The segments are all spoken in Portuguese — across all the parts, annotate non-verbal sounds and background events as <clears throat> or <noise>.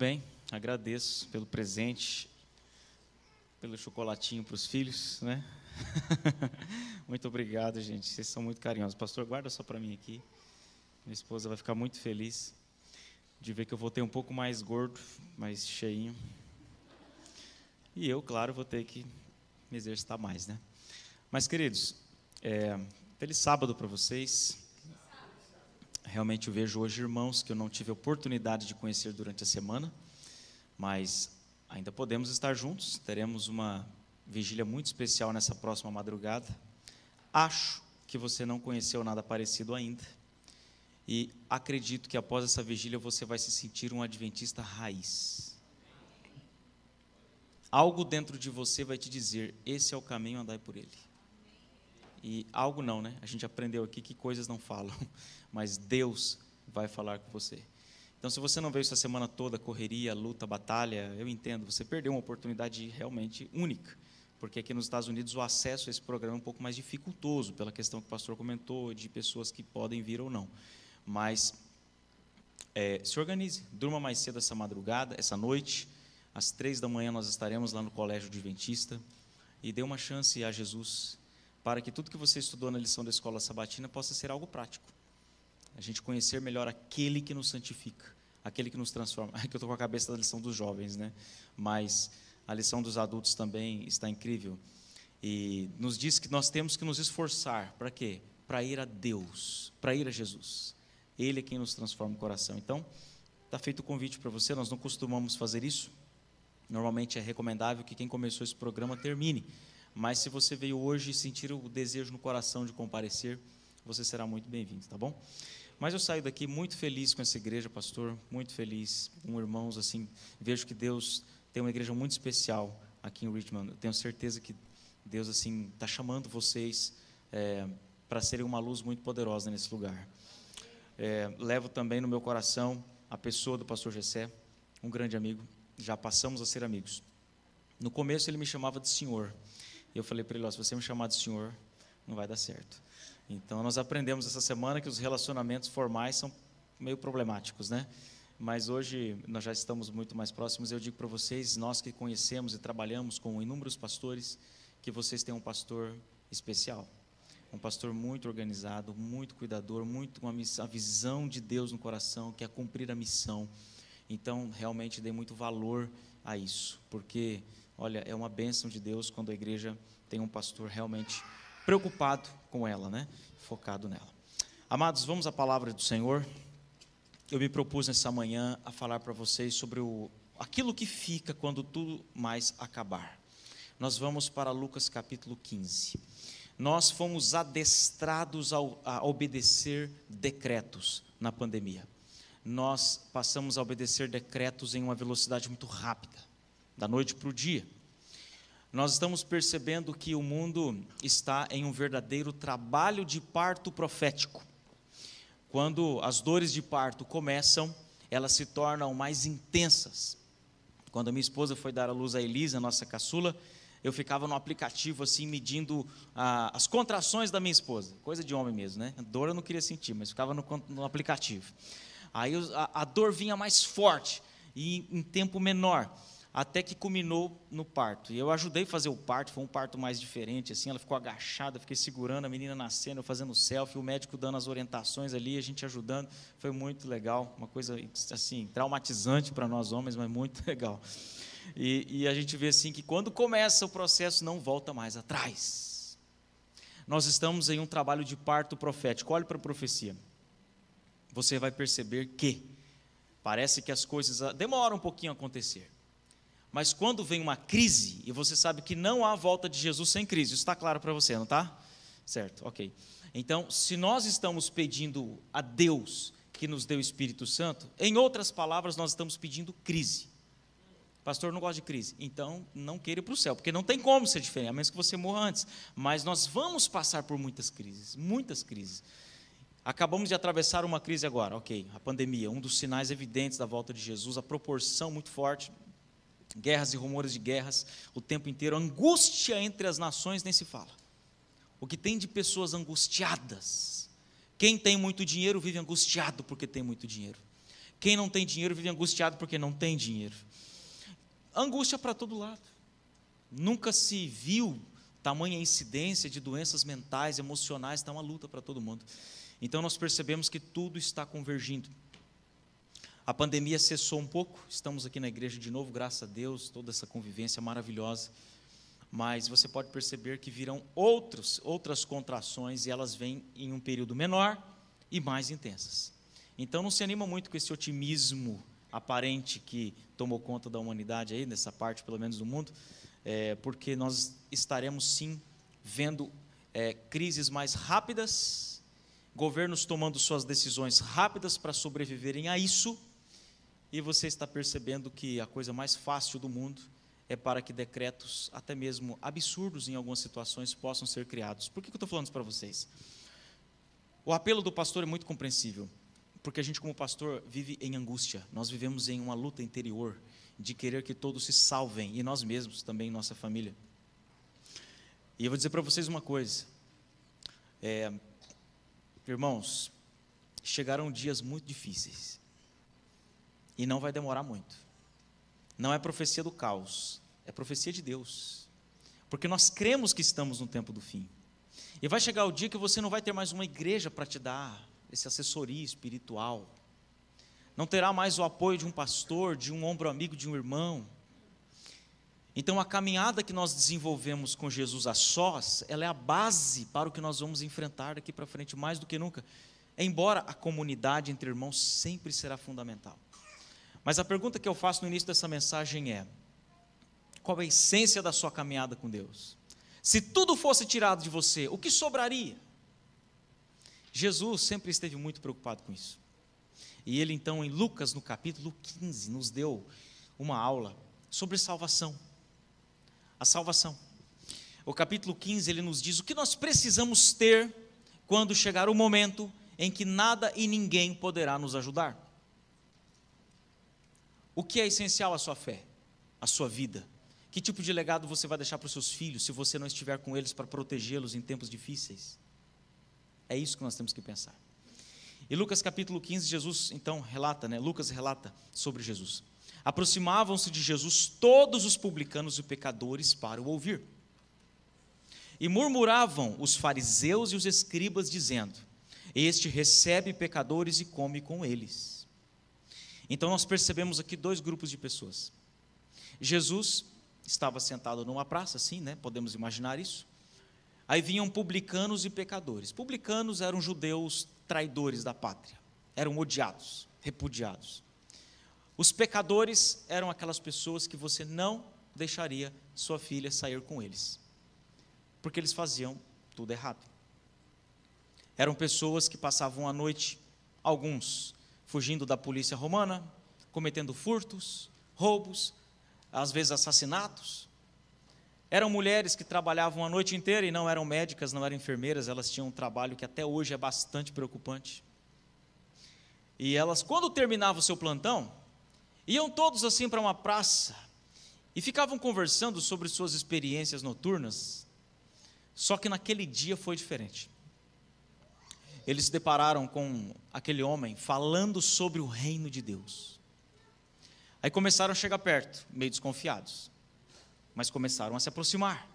bem, agradeço pelo presente, pelo chocolatinho para os filhos, né? <laughs> muito obrigado, gente. Vocês são muito carinhosos. Pastor, guarda só para mim aqui. Minha esposa vai ficar muito feliz de ver que eu voltei um pouco mais gordo, mais cheinho. E eu, claro, vou ter que me exercitar mais, né? Mas, queridos, é, feliz sábado para vocês. Realmente eu vejo hoje irmãos que eu não tive oportunidade de conhecer durante a semana, mas ainda podemos estar juntos. Teremos uma vigília muito especial nessa próxima madrugada. Acho que você não conheceu nada parecido ainda. E acredito que após essa vigília você vai se sentir um adventista raiz. Algo dentro de você vai te dizer: esse é o caminho, andai por ele. E algo não, né? A gente aprendeu aqui que coisas não falam, <laughs> mas Deus vai falar com você. Então, se você não veio essa semana toda, correria, luta, batalha, eu entendo, você perdeu uma oportunidade realmente única. Porque aqui nos Estados Unidos o acesso a esse programa é um pouco mais dificultoso, pela questão que o pastor comentou, de pessoas que podem vir ou não. Mas é, se organize, durma mais cedo essa madrugada, essa noite. Às três da manhã nós estaremos lá no Colégio Adventista. E dê uma chance a Jesus para que tudo que você estudou na lição da escola sabatina possa ser algo prático. A gente conhecer melhor aquele que nos santifica, aquele que nos transforma. <laughs> É que eu estou com a cabeça da lição dos jovens, né? Mas a lição dos adultos também está incrível. E nos diz que nós temos que nos esforçar. Para quê? Para ir a Deus, para ir a Jesus. Ele é quem nos transforma o coração. Então, está feito o convite para você. Nós não costumamos fazer isso. Normalmente é recomendável que quem começou esse programa termine. Mas se você veio hoje e sentir o desejo no coração de comparecer, você será muito bem-vindo, tá bom? Mas eu saio daqui muito feliz com essa igreja, pastor, muito feliz, com irmãos assim. Vejo que Deus tem uma igreja muito especial aqui em Richmond. Eu tenho certeza que Deus assim está chamando vocês é, para serem uma luz muito poderosa nesse lugar. É, levo também no meu coração a pessoa do pastor Gessé, um grande amigo. Já passamos a ser amigos. No começo ele me chamava de senhor. E eu falei para ele: ó, se você me chamar de senhor, não vai dar certo. Então, nós aprendemos essa semana que os relacionamentos formais são meio problemáticos, né? Mas hoje nós já estamos muito mais próximos. Eu digo para vocês, nós que conhecemos e trabalhamos com inúmeros pastores, que vocês têm um pastor especial. Um pastor muito organizado, muito cuidador, muito com a visão de Deus no coração, que é cumprir a missão. Então, realmente dê muito valor a isso, porque Olha, é uma bênção de Deus quando a igreja tem um pastor realmente preocupado com ela, né? Focado nela. Amados, vamos à palavra do Senhor. Eu me propus nessa manhã a falar para vocês sobre o, aquilo que fica quando tudo mais acabar. Nós vamos para Lucas capítulo 15. Nós fomos adestrados a obedecer decretos na pandemia. Nós passamos a obedecer decretos em uma velocidade muito rápida da noite para o dia. Nós estamos percebendo que o mundo está em um verdadeiro trabalho de parto profético. Quando as dores de parto começam, elas se tornam mais intensas. Quando a minha esposa foi dar à luz a Elisa, nossa caçula, eu ficava no aplicativo assim, medindo ah, as contrações da minha esposa. Coisa de homem mesmo, né? A dor eu não queria sentir, mas ficava no, no aplicativo. Aí a, a, dor vinha mais forte e em tempo menor até que culminou no parto. E eu ajudei a fazer o parto, foi um parto mais diferente, assim, ela ficou agachada, fiquei segurando a menina nascendo, eu fazendo selfie, o médico dando as orientações ali, a gente ajudando. Foi muito legal, uma coisa assim, traumatizante para nós homens, mas muito <laughs> legal. E, e a gente vê assim que quando começa o processo não volta mais atrás. Nós estamos em um trabalho de parto profético. Olhe para a profecia. Você vai perceber que parece que as coisas ah, demoram um pouquinho a acontecer mas quando vem uma crise, e você sabe que não há volta de Jesus sem crise, isso está claro para você, não está? Certo, ok. Então, se nós estamos pedindo a Deus que nos dê o Espírito Santo, em outras palavras, nós estamos pedindo crise. Pastor, não gosta de crise. Então, não queira ir para o céu, porque não tem como ser diferente, a menos que você morra antes. Mas nós vamos passar por muitas crises muitas crises. Acabamos de atravessar uma crise agora, ok, a pandemia, um dos sinais evidentes da volta de Jesus, a proporção muito forte, Guerras e rumores de guerras o tempo inteiro. Angústia entre as nações nem se fala. O que tem de pessoas angustiadas? Quem tem muito dinheiro vive angustiado porque tem muito dinheiro. Quem não tem dinheiro vive angustiado porque não tem dinheiro. Angústia para todo lado. Nunca se viu tamanha incidência de doenças mentais, emocionais, está uma luta para todo mundo. Então nós percebemos que tudo está convergindo. A pandemia cessou um pouco, estamos aqui na igreja de novo, graças a Deus, toda essa convivência maravilhosa. Mas você pode perceber que virão outros, outras contrações e elas vêm em um período menor e mais intensas. Então não se anima muito com esse otimismo aparente que tomou conta da humanidade aí, nessa parte pelo menos do mundo, é, porque nós estaremos sim vendo é, crises mais rápidas, governos tomando suas decisões rápidas para sobreviverem a isso e você está percebendo que a coisa mais fácil do mundo é para que decretos, até mesmo absurdos em algumas situações, possam ser criados. Por que, eu estou falando isso para vocês? O apelo do pastor é muito compreensível, porque a gente, como pastor, vive em angústia. Nós vivemos em uma luta interior de querer que todos se salvem, e nós mesmos também, nossa família. E eu vou dizer para vocês uma coisa. É, irmãos, chegaram dias muito difíceis. E não vai demorar muito. Não é profecia do caos, é profecia de Deus. Porque nós cremos que estamos no tempo do fim. E vai chegar o dia que você não vai ter mais uma igreja para te dar esse assessoria espiritual. Não terá mais o apoio de um pastor, de um ombro amigo, de um irmão. Então a caminhada que nós desenvolvemos com Jesus a sós, ela é a base para o que nós vamos enfrentar daqui para frente mais do que nunca. Embora a comunidade entre irmãos sempre será fundamental. Mas a pergunta que eu faço no início dessa mensagem é: qual é a essência da sua caminhada com Deus? Se tudo fosse tirado de você, o que sobraria? Jesus sempre esteve muito preocupado com isso. E ele, então, em Lucas, no capítulo 15, nos deu uma aula sobre salvação. A salvação. O capítulo 15, ele nos diz o que nós precisamos ter quando chegar o momento em que nada e ninguém poderá nos ajudar. O que é essencial à sua fé? à sua vida. Que tipo de legado você vai deixar para os seus filhos se você não estiver com eles para protegê-los em tempos difíceis? É isso que nós temos que pensar. E Lucas capítulo 15, Jesus então relata, né? Lucas relata sobre Jesus. Aproximavam-se de Jesus todos os publicanos e pecadores para o ouvir. E murmuravam os fariseus e os escribas, dizendo: Este recebe pecadores e come com eles. Então nós percebemos aqui dois grupos de pessoas. Jesus estava sentado numa praça, assim, né? Podemos imaginar isso. Aí vinham publicanos e pecadores. Publicanos eram judeus traidores da pátria, eram odiados, repudiados. Os pecadores eram aquelas pessoas que você não deixaria sua filha sair com eles, porque eles faziam tudo errado. Eram pessoas que passavam a noite, alguns, fugindo da polícia romana, cometendo furtos, roubos, às vezes assassinatos. Eram mulheres que trabalhavam a noite inteira e não eram médicas, não eram enfermeiras, elas tinham um trabalho que até hoje é bastante preocupante. E elas, quando terminavam o seu plantão, iam todos assim para uma praça e ficavam conversando sobre suas experiências noturnas. Só que naquele dia foi diferente eles se depararam com aquele homem falando sobre o reino de Deus. Aí começaram a chegar perto, meio desconfiados, mas começaram a se aproximar.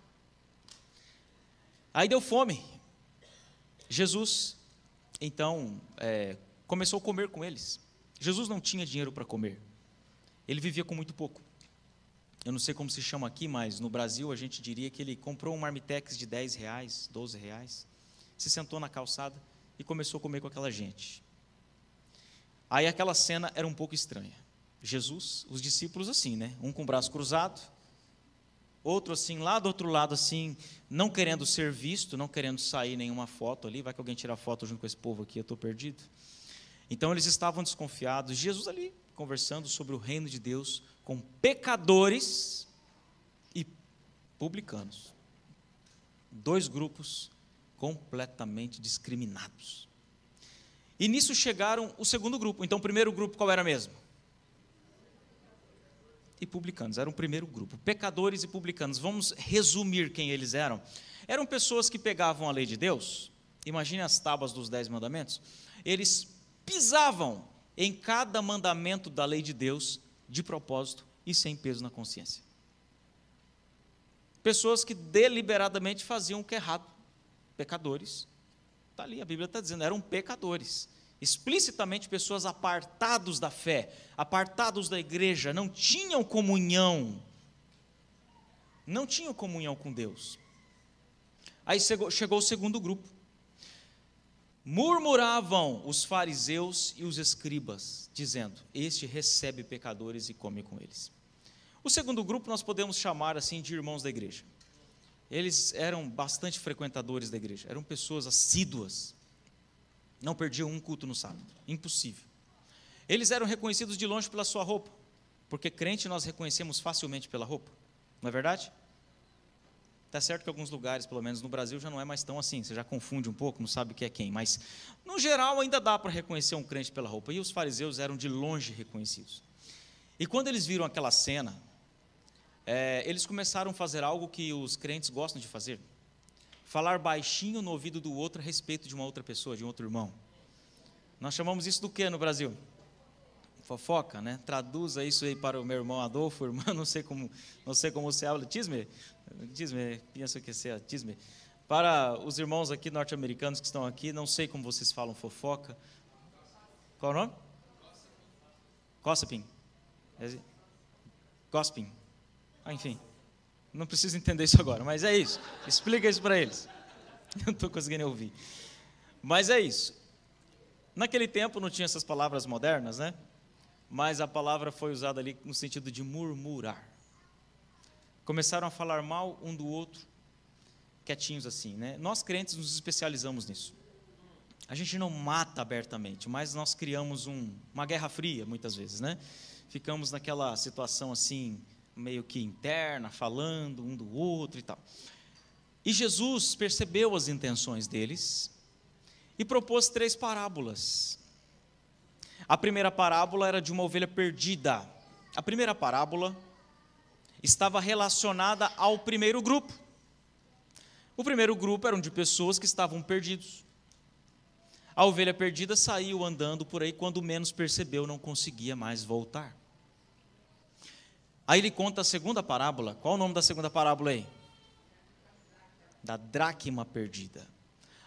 Aí deu fome. Jesus, então, é, começou a comer com eles. Jesus não tinha dinheiro para comer, ele vivia com muito pouco. Eu não sei como se chama aqui, mas no Brasil a gente diria que ele comprou um marmitex de 10 reais, 12 reais, se sentou na calçada e começou a comer com aquela gente. Aí aquela cena era um pouco estranha. Jesus, os discípulos assim, né? Um com o braço cruzado, outro assim, lá do outro lado, assim, não querendo ser visto, não querendo sair nenhuma foto ali. Vai que alguém tira foto junto com esse povo aqui, eu estou perdido. Então eles estavam desconfiados. Jesus ali conversando sobre o reino de Deus com pecadores e publicanos. Dois grupos completamente discriminados. E nisso chegaram o segundo grupo. Então, o primeiro grupo qual era mesmo? E publicanos, era o primeiro grupo. Pecadores e publicanos. Vamos resumir quem eles eram. Eram pessoas que pegavam a lei de Deus, imagine as tábuas dos Dez Mandamentos, eles pisavam em cada mandamento da lei de Deus de propósito e sem peso na consciência. Pessoas que deliberadamente faziam o que é errado pecadores. Está ali, a Bíblia está dizendo, eram pecadores. Explicitamente pessoas apartados da fé, apartados da igreja, não tinham comunhão. Não tinham comunhão com Deus. Aí chegou, chegou o segundo grupo. Murmuravam os fariseus e os escribas, dizendo: Este recebe pecadores e come com eles. O segundo grupo nós podemos chamar assim de irmãos da igreja. Eles eram bastante frequentadores da igreja, eram pessoas assíduas. Não perdiam um culto no sábado, impossível. Eles eram reconhecidos de longe pela sua roupa, porque crente nós reconhecemos facilmente pela roupa, não é verdade? Tá certo que alguns lugares, pelo menos no Brasil, já não é mais tão assim, você já confunde um pouco, não sabe o que é quem, mas no geral ainda dá para reconhecer um crente pela roupa. E os fariseus eram de longe reconhecidos. E quando eles viram aquela cena, é, eles começaram a fazer algo que os crentes gostam de fazer: falar baixinho no ouvido do outro a respeito de uma outra pessoa, de um outro irmão. Nós chamamos isso do que no Brasil? Fofoca, né? Traduza isso aí para o meu irmão Adolfo, <laughs> irmão. não sei como, não sei como você habla, tisme, tisme, penso que seja tisme. É, para os irmãos aqui norte-americanos que estão aqui, não sei como vocês falam fofoca. Qual o nome? Gossiping. Gossiping. Ah, enfim, não preciso entender isso agora, mas é isso. Explica isso para eles. <laughs> Não estou conseguindo ouvir. Mas é isso. Naquele tempo não tinha essas palavras modernas, né? Mas a palavra foi usada ali no sentido de murmurar. Começaram a falar mal um do outro, quietinhos assim, né? Nós crentes nos especializamos nisso. A gente não mata abertamente, mas nós criamos um, uma guerra fria muitas vezes, né? Ficamos naquela situação assim, meio que interna, falando um do outro e tal. E Jesus percebeu as intenções deles e propôs três parábolas. A primeira parábola era de uma ovelha perdida. A primeira parábola estava relacionada ao primeiro grupo. O primeiro grupo um de pessoas que estavam perdidos. A ovelha perdida saiu andando por aí, quando menos percebeu, não conseguia mais voltar. Aí ele conta a segunda parábola. Qual o nome da segunda parábola aí? Da dracma perdida.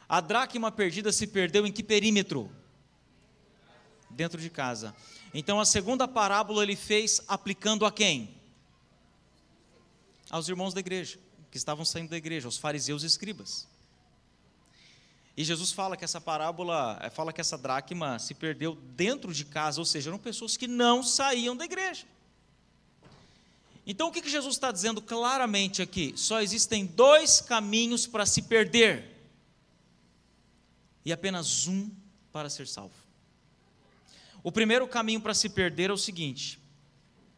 A dracma perdida se perdeu em que perímetro? Dentro de casa. Então a segunda parábola ele fez aplicando a quem? Aos irmãos da igreja, que estavam saindo da igreja, aos fariseus e escribas. E Jesus fala que essa parábola, eh, fala que essa dracma se perdeu dentro de casa, ou seja, eram pessoas que não saíam da igreja. Então o que, Jesus está dizendo claramente aqui? Só existem dois caminhos para se perder e apenas um para ser salvo. O primeiro caminho para se perder é o seguinte: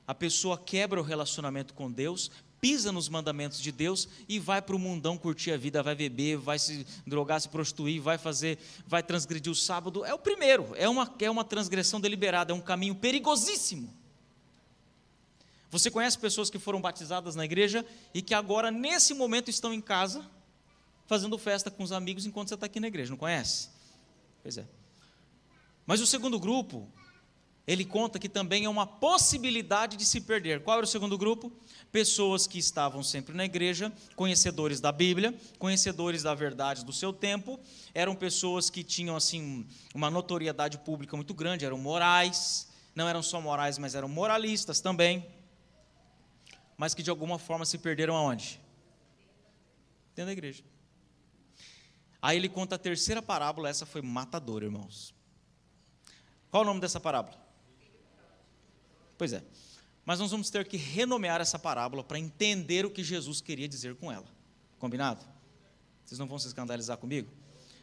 a pessoa quebra o relacionamento com Deus, pisa nos mandamentos de Deus e vai para o mundão curtir a vida, vai beber, vai se drogar, se prostituir, vai fazer, vai transgredir o sábado. É o primeiro, é uma, é uma transgressão deliberada, é um caminho perigosíssimo. Você conhece pessoas que foram batizadas na igreja e que agora, nesse momento, estão em casa fazendo festa com os amigos enquanto você está aqui na igreja, não conhece? Pois é. Mas o segundo grupo, ele conta que também é uma possibilidade de se perder. Qual era o segundo grupo? Pessoas que estavam sempre na igreja, conhecedores da Bíblia, conhecedores da verdade do seu tempo, eram pessoas que tinham assim uma notoriedade pública muito grande, eram morais, não eram só morais, mas eram moralistas também mas que de alguma forma se perderam aonde? Dentro da igreja. Aí ele conta a terceira parábola, essa foi matadora, irmãos. Qual é o nome dessa parábola? Pois é. Mas nós vamos ter que renomear essa parábola para entender o que Jesus queria dizer com ela. Combinado? Vocês não vão se escandalizar comigo?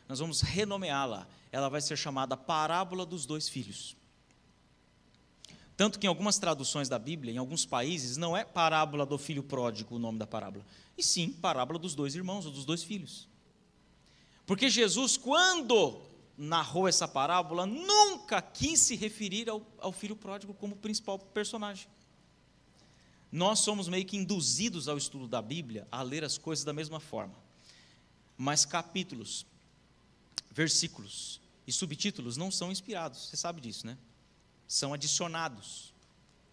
Nós vamos renomeá-la. Ela vai ser chamada Parábola dos Dois Filhos. Tanto que em algumas traduções da Bíblia, em alguns países, não é parábola do filho pródigo o nome da parábola, e sim parábola dos dois irmãos ou dos dois filhos. Porque Jesus, quando narrou essa parábola, nunca quis se referir ao, ao filho pródigo como principal personagem. Nós somos meio que induzidos ao estudo da Bíblia a ler as coisas da mesma forma. Mas capítulos, versículos e subtítulos não são inspirados, você sabe disso, né? são adicionados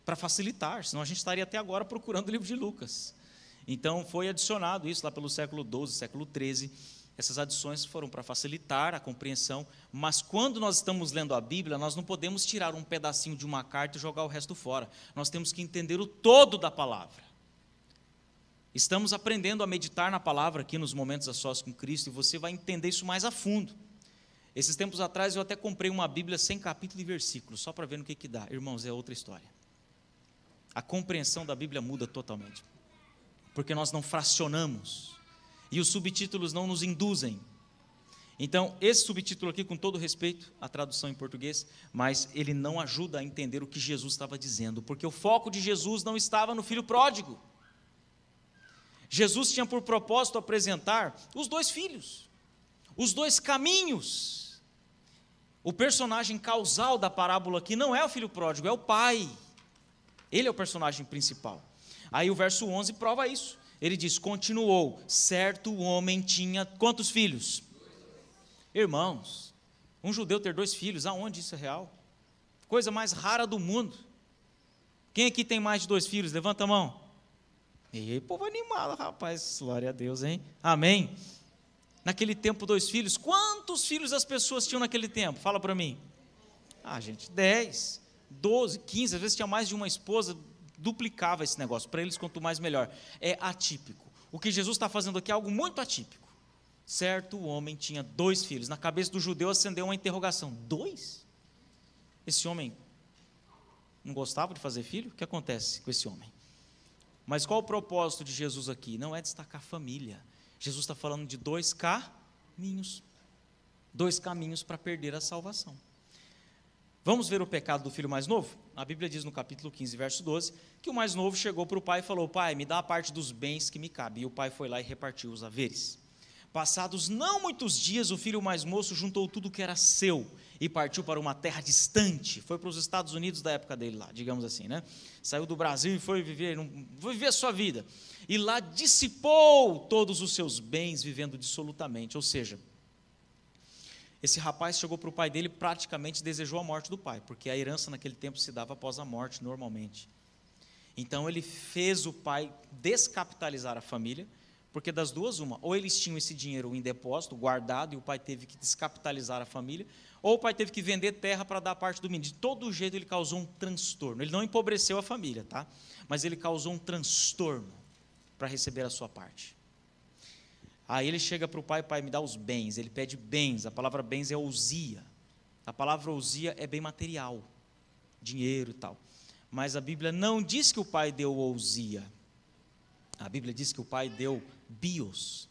para facilitar, senão a gente estaria até agora procurando o livro de Lucas. Então foi adicionado isso lá pelo século XII, século XIII. Essas adições foram para facilitar a compreensão, mas quando nós estamos lendo a Bíblia, nós não podemos tirar um pedacinho de uma carta e jogar o resto fora. Nós temos que entender o todo da palavra. Estamos aprendendo a meditar na palavra aqui nos momentos a sós com Cristo e você vai entender isso mais a fundo. Esses tempos atrás eu até comprei uma Bíblia sem capítulo e versículo, só para ver no que, que dá. Irmãos, é outra história. A compreensão da Bíblia muda totalmente. Porque nós não fracionamos. E os subtítulos não nos induzem. Então, esse subtítulo aqui, com todo respeito, a tradução em português, mas ele não ajuda a entender o que Jesus estava dizendo, porque o foco de Jesus não estava no filho pródigo. Jesus tinha por propósito apresentar os dois filhos, os dois caminhos o personagem causal da parábola aqui não é o filho pródigo, é o pai. Ele é o personagem principal. Aí o verso 11 prova isso. Ele diz: Continuou, certo homem tinha quantos filhos? Irmãos, um judeu ter dois filhos, aonde isso é real? Coisa mais rara do mundo. Quem aqui tem mais de dois filhos? Levanta a mão. E aí, povo animado, rapaz, glória a Deus, hein? Amém? naquele tempo dois filhos. Quantos filhos as pessoas tinham naquele tempo? Fala para mim. Ah, gente, 10, 12, 15, às vezes tinha mais de uma esposa, duplicava esse negócio. Para eles, quanto mais melhor. É atípico. O que Jesus está fazendo aqui é algo muito atípico. Certo homem tinha dois filhos. Na cabeça do judeu acendeu uma interrogação: dois? Esse homem não gostava de fazer filho? O que acontece com esse homem? Mas qual o propósito de Jesus aqui? Não é destacar família Jesus está falando de dois caminhos. Dois caminhos para perder a salvação. Vamos ver o pecado do filho mais novo? A Bíblia diz no capítulo 15, verso 12, que o mais novo chegou para o pai e falou: Pai, me dá a parte dos bens que me cabe. E o pai foi lá e repartiu os haveres. Passados não muitos dias, o filho mais moço juntou tudo que era seu e partiu para uma terra distante. Foi para os Estados Unidos da época dele lá, digamos assim, né? Saiu do Brasil e foi viver, foi viver a sua vida e lá dissipou todos os seus bens, vivendo dissolutamente. Ou seja, esse rapaz chegou para o pai dele praticamente desejou a morte do pai, porque a herança naquele tempo se dava após a morte, normalmente. Então ele fez o pai descapitalizar a família, porque das duas, uma, ou eles tinham esse dinheiro em depósito, guardado, e o pai teve que descapitalizar a família, ou o pai teve que vender terra para dar parte do menino. De todo jeito ele causou um transtorno. Ele não empobreceu a família, tá? Mas ele causou um transtorno para receber a sua parte. Aí ele chega para o pai, pai, me dá os bens. Ele pede bens. A palavra bens é ousia. A palavra ousia é bem material, dinheiro e tal. Mas a Bíblia não diz que o pai deu ousia. A Bíblia diz que o pai deu bios.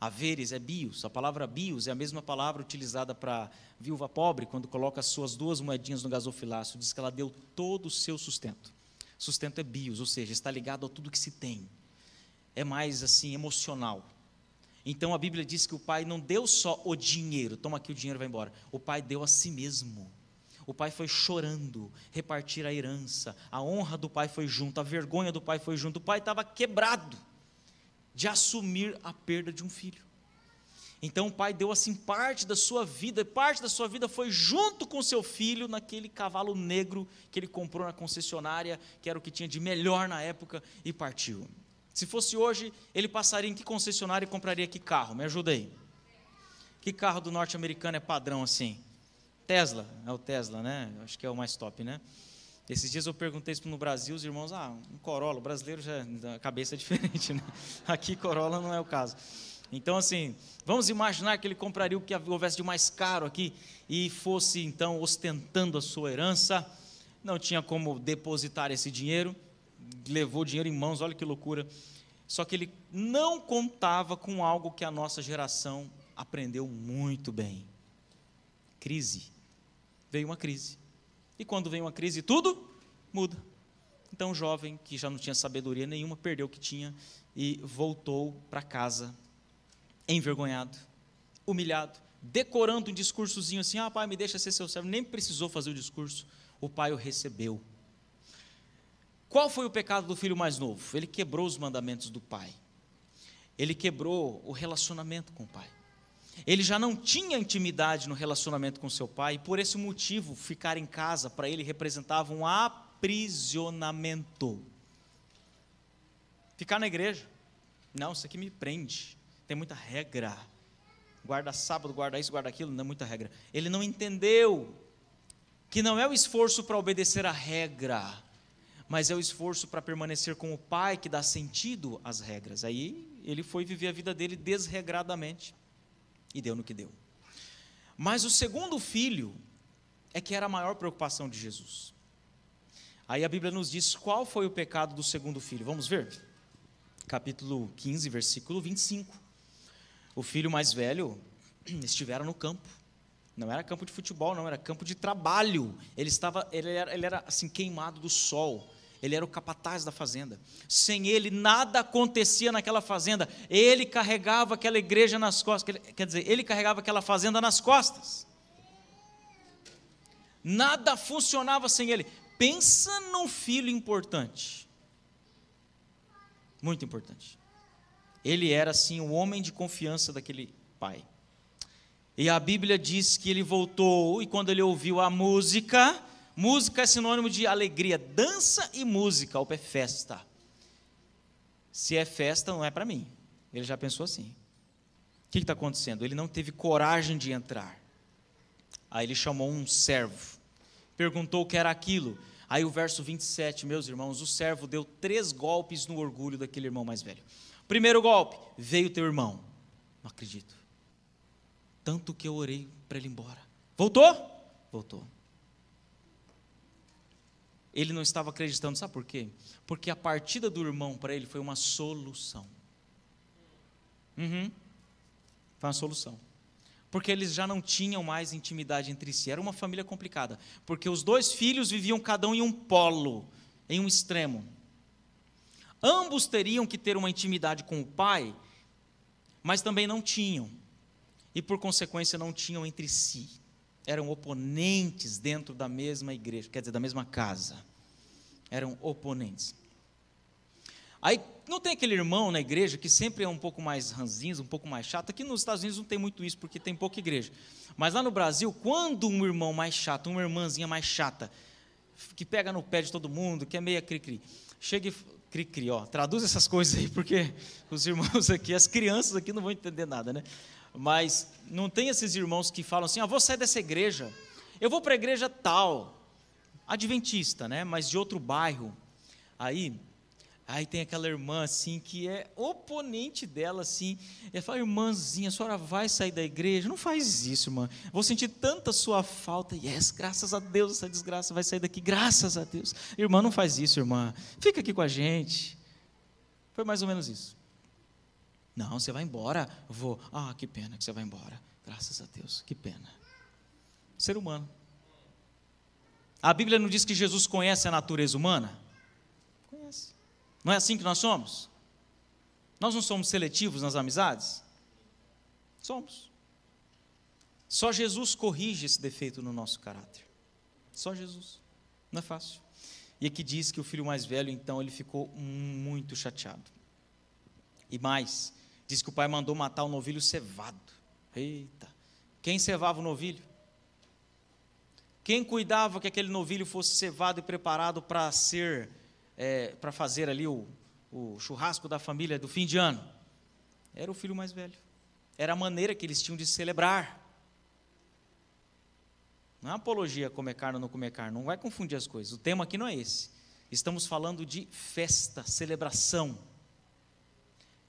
Haveres é bios. A palavra bios é a mesma palavra utilizada para viúva pobre quando coloca as suas duas moedinhas no gasofilácio. Diz que ela deu todo o seu sustento. Sustento é bios, ou seja, está ligado a tudo que se tem é mais assim emocional. Então a Bíblia diz que o pai não deu só o dinheiro, toma aqui o dinheiro vai embora. O pai deu a si mesmo. O pai foi chorando, repartir a herança. A honra do pai foi junto, a vergonha do pai foi junto. O pai estava quebrado de assumir a perda de um filho. Então o pai deu assim parte da sua vida, parte da sua vida foi junto com seu filho naquele cavalo negro que ele comprou na concessionária, que era o que tinha de melhor na época, e partiu. Se fosse hoje, ele passaria em que concessionária e compraria que carro? Me ajuda aí. Que carro do norte-americano é padrão assim? Tesla, é o Tesla, né? Acho que é o mais top, né? Esses dias eu perguntei isso no Brasil, os irmãos, ah, um Corolla, o brasileiro já, a cabeça é diferente, <laughs> né? Aqui Corolla não é o caso. Então, assim, vamos imaginar que ele compraria o que houvesse de mais caro aqui e fosse, então, ostentando a sua herança, não tinha como depositar esse dinheiro, levou dinheiro em mãos, olha que loucura. Só que ele não contava com algo que a nossa geração aprendeu muito bem: crise. Veio uma crise. E quando vem uma crise, tudo muda. Então o jovem, que já não tinha sabedoria nenhuma, perdeu o que tinha e voltou para casa envergonhado, humilhado, decorando um discursozinho assim: ah, pai, me deixa ser seu servo. Nem precisou fazer o discurso, o pai o recebeu qual foi o pecado do filho mais novo? Ele quebrou os mandamentos do pai. Ele quebrou o relacionamento com o pai. Ele já não tinha intimidade no relacionamento com seu pai, e por esse motivo, ficar em casa para ele representava um aprisionamento. Ficar na igreja, não, isso aqui me prende, tem muita regra. Guarda sábado, guarda isso, guarda aquilo, não é muita regra. Ele não entendeu que não é o esforço para obedecer a regra, mas é o esforço para permanecer com o pai que dá sentido às regras. Aí ele foi viver a vida dele desregradamente e deu no que deu. Mas o segundo filho é que era a maior preocupação de Jesus. Aí a Bíblia nos diz qual foi o pecado do segundo filho. Vamos ver? Capítulo 15, versículo 25. O filho mais velho <clears throat> estivera no campo. Não era campo de futebol, não, era campo de trabalho. Ele estava, ele era, ele era assim queimado do sol ele era o capataz da fazenda. Sem ele, nada acontecia naquela fazenda. Ele carregava aquela igreja nas costas, quer dizer, ele carregava aquela fazenda nas costas. Nada funcionava sem ele. Pensa num filho importante. Muito importante. Ele era, assim, o homem de confiança daquele pai. E a Bíblia diz que ele voltou, e quando ele ouviu a música, Música é sinônimo de alegria, dança e música, ou é festa. Se é festa, não é para mim. Ele já pensou assim. O que está acontecendo? Ele não teve coragem de entrar. Aí ele chamou um servo, perguntou o que era aquilo. Aí o verso 27, meus irmãos, o servo deu três golpes no orgulho daquele irmão mais velho. Primeiro golpe, veio teu irmão. Não acredito. Tanto que eu orei para ele ir embora. Voltou? Voltou ele não estava acreditando. Sabe por quê? Porque a partida do irmão para ele foi uma solução. Uhum. Foi uma solução. Porque eles já não tinham mais intimidade entre si. Era uma família complicada. Porque os dois filhos viviam cada um em um polo, em um extremo. Ambos teriam que ter uma intimidade com o pai, mas também não tinham. E por consequência, não tinham entre si eram oponentes dentro da mesma igreja, quer dizer, da mesma casa. Eram oponentes. Aí não tem aquele irmão na igreja que sempre é um pouco mais ranzinho, um pouco mais chato. Aqui nos Estados Unidos não tem muito isso, porque tem pouca igreja. Mas lá no Brasil, quando um irmão mais chato, uma irmãzinha mais chata, que pega no pé de todo mundo, que é meia cri-cri, chega e. cri-cri, ó, traduz essas coisas aí, porque os irmãos aqui, as crianças aqui não vão entender nada, né? mas não tem esses irmãos que falam assim: ah, vou sair dessa igreja, eu vou para a igreja tal, adventista, né? Mas de outro bairro. Aí, aí tem aquela irmã assim que é oponente dela assim. Ela fala: irmãzinha, a senhora vai sair da igreja? Não faz isso, irmã. Vou sentir tanta sua falta. Yes, graças a Deus essa desgraça vai sair daqui. Graças a Deus. Irmã, não faz isso, irmã. Fica aqui com a gente. Foi mais ou menos isso. Não, você vai embora. Eu vou. Ah, que pena que você vai embora. Graças a Deus, que pena. Ser humano. A Bíblia não diz que Jesus conhece a natureza humana? Conhece. Não é assim que nós somos? Nós não somos seletivos nas amizades? Somos. Só Jesus corrige esse defeito no nosso caráter. Só Jesus. Não é fácil. E aqui diz que o filho mais velho, então, ele ficou muito chateado. E mais, Diz que o pai mandou matar o novilho cevado. Eita! Quem cevava o novilho? Quem cuidava que aquele novilho fosse cevado e preparado para ser, é, para fazer ali o, o churrasco da família do fim de ano? Era o filho mais velho. Era a maneira que eles tinham de celebrar. Não é apologia comer carne ou não comer carne, não vai confundir as coisas. O tema aqui não é esse. Estamos falando de festa, celebração.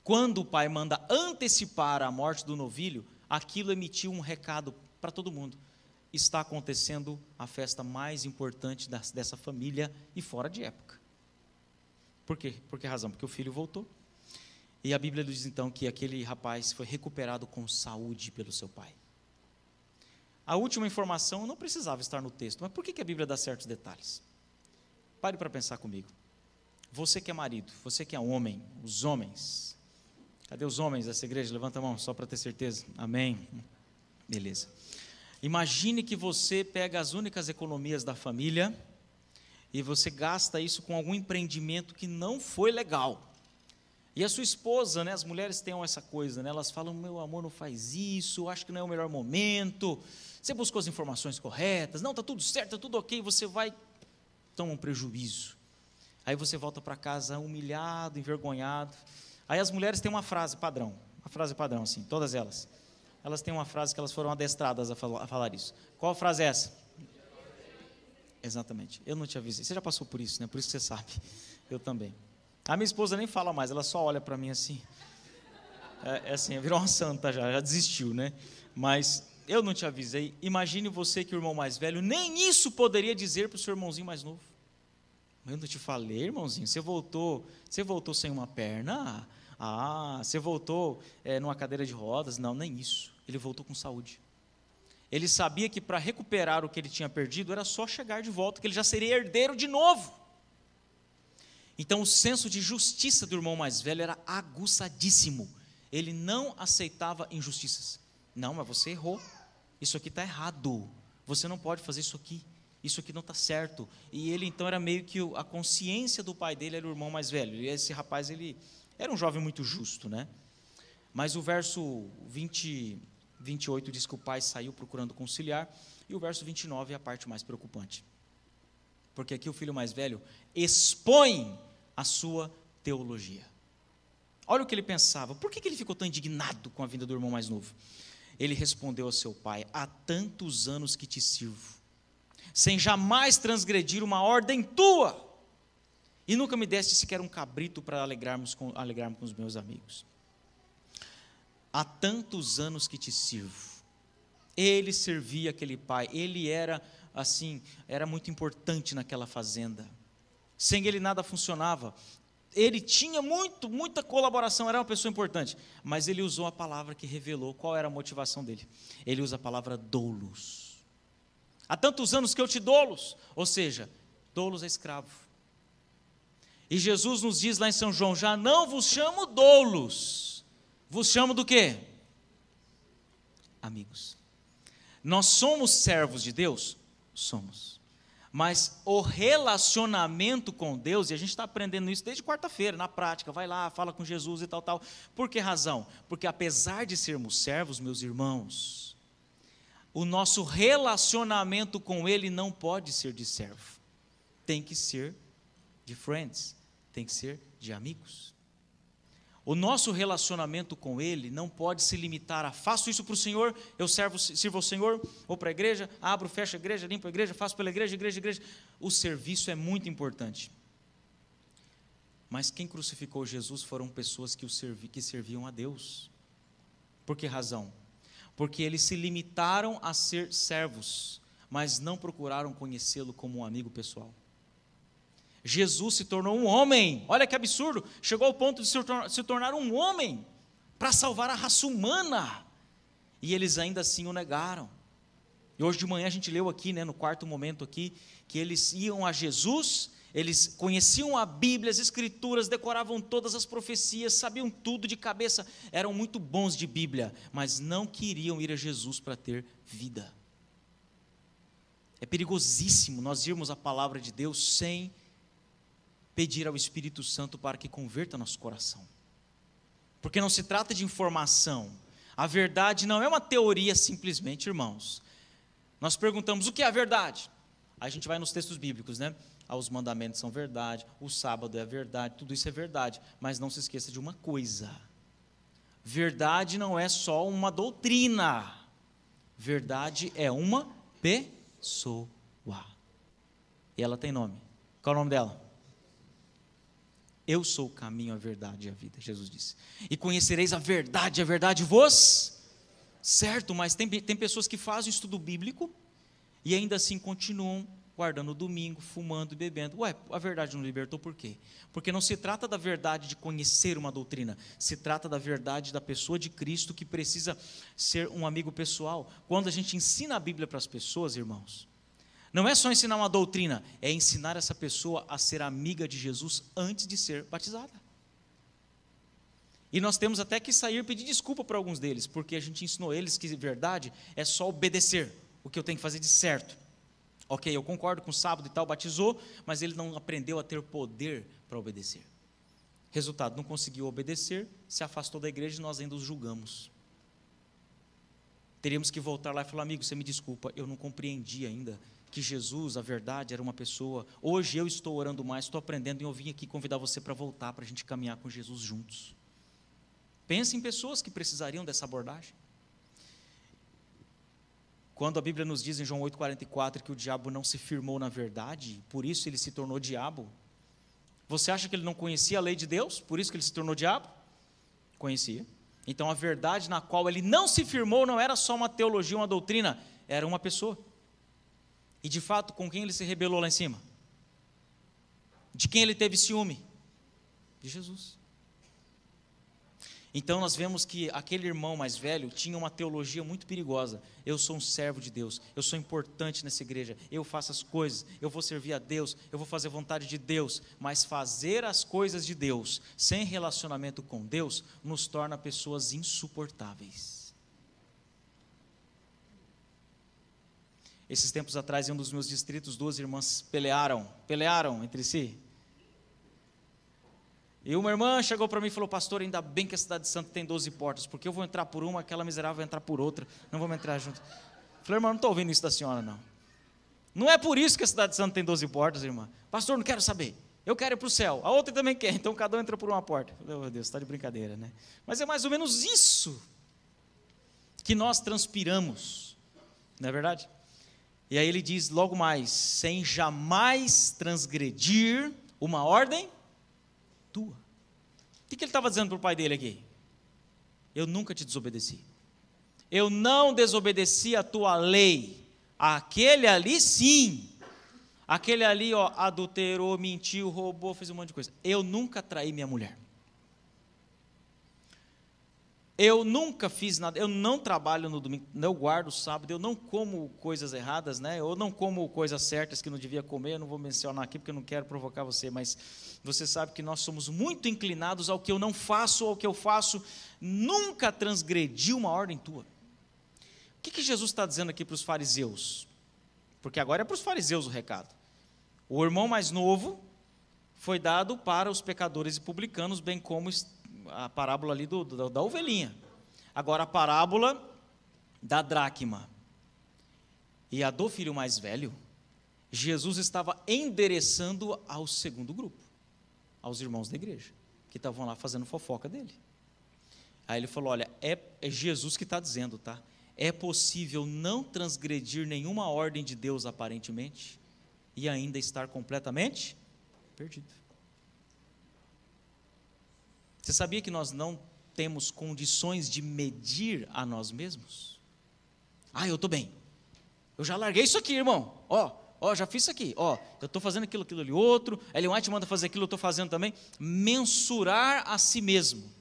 Quando o pai manda antecipar a morte do novilho, aquilo emitiu um recado para todo mundo. Está acontecendo a festa mais importante dessa família e fora de época. Por quê? Por que razão? Porque o filho voltou. E a Bíblia diz então que aquele rapaz foi recuperado com saúde pelo seu pai. A última informação não precisava estar no texto, mas por que a Bíblia dá certos detalhes? Pare para pensar comigo. Você que é marido, você que é homem, os homens, Cadê os homens dessa igreja? Levanta a mão, só para ter certeza. Amém. Beleza. Imagine que você pega as únicas economias da família e você gasta isso com algum empreendimento que não foi legal. E a sua esposa, né? As mulheres têm essa coisa, né? Elas falam: meu amor, não faz isso, acho que não é o melhor momento. Você buscou as informações corretas, não, está tudo certo, está tudo ok. Você vai, toma um prejuízo. Aí você volta para casa humilhado, envergonhado. Aí as mulheres têm uma frase padrão, uma frase padrão, assim, todas elas. Elas têm uma frase que elas foram adestradas a falar, a falar isso. Qual a frase é essa? Exatamente. Eu não te avisei. Você já passou por isso, né? Por isso você sabe. <laughs> Eu também. A minha esposa nem fala mais, ela só olha para mim assim. É, é, assim, virou uma santa já, já desistiu, né? Mas eu não te avisei. Imagine você que o irmão mais velho nem isso poderia dizer para o seu irmãozinho mais novo eu não te falei, irmãozinho, você voltou, você voltou sem uma perna? Ah, você voltou é, numa cadeira de rodas? Não, nem isso. Ele voltou com saúde. Ele sabia que para recuperar o que ele tinha perdido era só chegar de volta, que ele já seria herdeiro de novo. Então o senso de justiça do irmão mais velho era aguçadíssimo. Ele não aceitava injustiças. Não, mas você errou. Isso aqui está errado. Você não pode fazer isso aqui isso aqui não está certo. E ele então era meio que a consciência do pai dele era o irmão mais velho. E esse rapaz, ele era um jovem muito justo, né? Mas o verso 20, 28 diz que o pai saiu procurando conciliar, e o verso 29 é a parte mais preocupante. Porque aqui o filho mais velho expõe a sua teologia. Olha o que ele pensava. Por que, que ele ficou tão indignado com a vinda do irmão mais novo? Ele respondeu ao seu pai: Há tantos anos que te sirvo sem jamais transgredir uma ordem tua. E nunca me deste sequer um cabrito para alegrarmos com, com os meus amigos. Há tantos anos que te sirvo. Ele servia aquele pai, ele era assim, era muito importante naquela fazenda. Sem ele nada funcionava. Ele tinha muito, muita colaboração, era uma pessoa importante, mas ele usou a palavra que revelou qual era a motivação dele. Ele usa a palavra doulos Há tantos anos que eu te dou-los. Ou seja, dou-los a escravo. E Jesus nos diz lá em São João: já não vos chamo doulos, vos chamo do quê? Amigos. Nós somos servos de Deus? Somos. Mas o relacionamento com Deus, e a gente está aprendendo isso desde quarta-feira, na prática, vai lá, fala com Jesus e tal, tal. Por que razão? Porque apesar de sermos servos, meus irmãos, o nosso relacionamento com Ele não pode ser de servo, tem que ser de friends, tem que ser de amigos. O nosso relacionamento com Ele não pode se limitar a faço isso para o Senhor, eu servo, sirvo ao Senhor, ou para a igreja, abro, fecho a igreja, limpo a igreja, faço pela igreja, igreja, igreja. O serviço é muito importante. Mas quem crucificou Jesus foram pessoas que, o servi, que serviam a Deus. Por que razão? porque eles se limitaram a ser servos, mas não procuraram conhecê-lo como um amigo pessoal. Jesus se tornou um homem, olha que absurdo, chegou ao ponto de se tornar um homem para salvar a raça humana, e eles ainda assim o negaram. E hoje de manhã a gente leu aqui, né, no quarto momento aqui, que eles iam a Jesus eles conheciam a Bíblia, as Escrituras, decoravam todas as profecias, sabiam tudo de cabeça, eram muito bons de Bíblia, mas não queriam ir a Jesus para ter vida. É perigosíssimo nós irmos à palavra de Deus sem pedir ao Espírito Santo para que converta nosso coração. Porque não se trata de informação. A verdade não é uma teoria simplesmente, irmãos. Nós perguntamos o que é a verdade? Aí a gente vai nos textos bíblicos, né? Ah, os mandamentos são verdade, o sábado é verdade, tudo isso é verdade. Mas não se esqueça de uma coisa: verdade não é só uma doutrina, verdade é uma pessoa. E ela tem nome. Qual é o nome dela? Eu sou o caminho, a verdade e a vida, Jesus disse. E conhecereis a verdade, a verdade vos. Certo, mas tem, tem pessoas que fazem estudo bíblico e ainda assim continuam guardando o domingo, fumando e bebendo. Ué, a verdade não libertou por quê? Porque não se trata da verdade de conhecer uma doutrina, se trata da verdade da pessoa de Cristo que precisa ser um amigo pessoal. Quando a gente ensina a Bíblia para as pessoas, irmãos, não é só ensinar uma doutrina, é ensinar essa pessoa a ser amiga de Jesus antes de ser batizada. E nós temos até que sair pedir desculpa para alguns deles, porque a gente ensinou eles que verdade é só obedecer o que eu tenho que fazer de certo. Ok, eu concordo com o sábado e tal, batizou, mas ele não aprendeu a ter poder para obedecer. Resultado, não conseguiu obedecer, se afastou da igreja e nós ainda os julgamos. Teríamos que voltar lá e falar: amigo, você me desculpa, eu não compreendi ainda que Jesus, a verdade, era uma pessoa. Hoje eu estou orando mais, estou aprendendo e eu vim aqui convidar você para voltar, para a gente caminhar com Jesus juntos. Pense em pessoas que precisariam dessa abordagem. Quando a Bíblia nos diz em João 8,44 que o diabo não se firmou na verdade, por isso ele se tornou diabo. Você acha que ele não conhecia a lei de Deus? Por isso que ele se tornou diabo? Conhecia. Então a verdade na qual ele não se firmou não era só uma teologia, uma doutrina, era uma pessoa. E de fato, com quem ele se rebelou lá em cima? De quem ele teve ciúme? De Jesus. Então nós vemos que aquele irmão mais velho tinha uma teologia muito perigosa. Eu sou um servo de Deus, eu sou importante nessa igreja, eu faço as coisas, eu vou servir a Deus, eu vou fazer a vontade de Deus, mas fazer as coisas de Deus sem relacionamento com Deus nos torna pessoas insuportáveis. Esses tempos atrás, em um dos meus distritos, duas irmãs pelearam, pelearam entre si, e uma irmã chegou para mim e falou: Pastor, ainda bem que a cidade santa tem 12 portas, porque eu vou entrar por uma, aquela miserável vai entrar por outra, não vamos entrar junto. Falei, irmã, não estou ouvindo isso da senhora, não. Não é por isso que a cidade santa tem 12 portas, irmã. Pastor, não quero saber. Eu quero ir para o céu. A outra também quer, então cada um entra por uma porta. Falei, meu oh, Deus, está de brincadeira, né? Mas é mais ou menos isso que nós transpiramos, não é verdade? E aí ele diz logo mais: sem jamais transgredir uma ordem tua. O que, ele estava tá dizendo para o pai dele aqui? Eu nunca te desobedeci. Eu não desobedeci a tua lei. Aquele ali sim. Aquele ali, ó, adulterou, mentiu, roubou, fez um monte de coisa. Eu nunca traí minha mulher. Eu nunca fiz nada, eu não trabalho no domingo, eu guardo o sábado, eu não como coisas erradas, né? Eu não como coisas certas que não devia comer, eu não vou mencionar aqui porque eu não quero provocar você, mas você sabe que nós somos muito inclinados ao que eu não faço, ao que eu faço, nunca transgredi uma ordem tua. O que, que Jesus está dizendo aqui para os fariseus? Porque agora é para os fariseus o recado. O irmão mais novo foi dado para os pecadores e publicanos, bem como a parábola ali do, do, da ovelhinha. Agora, a parábola da dracma e a do filho mais velho, Jesus estava endereçando ao segundo grupo, aos irmãos da igreja, que estavam lá fazendo fofoca dele. Aí ele falou: Olha, é, é Jesus que está dizendo, tá? É possível não transgredir nenhuma ordem de Deus aparentemente e ainda estar completamente perdido. Você sabia que nós não temos condições de medir a nós mesmos? Ah, eu estou bem. Eu já larguei isso aqui, irmão. Ó, ó, já fiz isso aqui. Ó, eu estou fazendo aquilo, aquilo ali, outro. Ellen White manda fazer aquilo, eu estou fazendo também. Mensurar a si mesmo.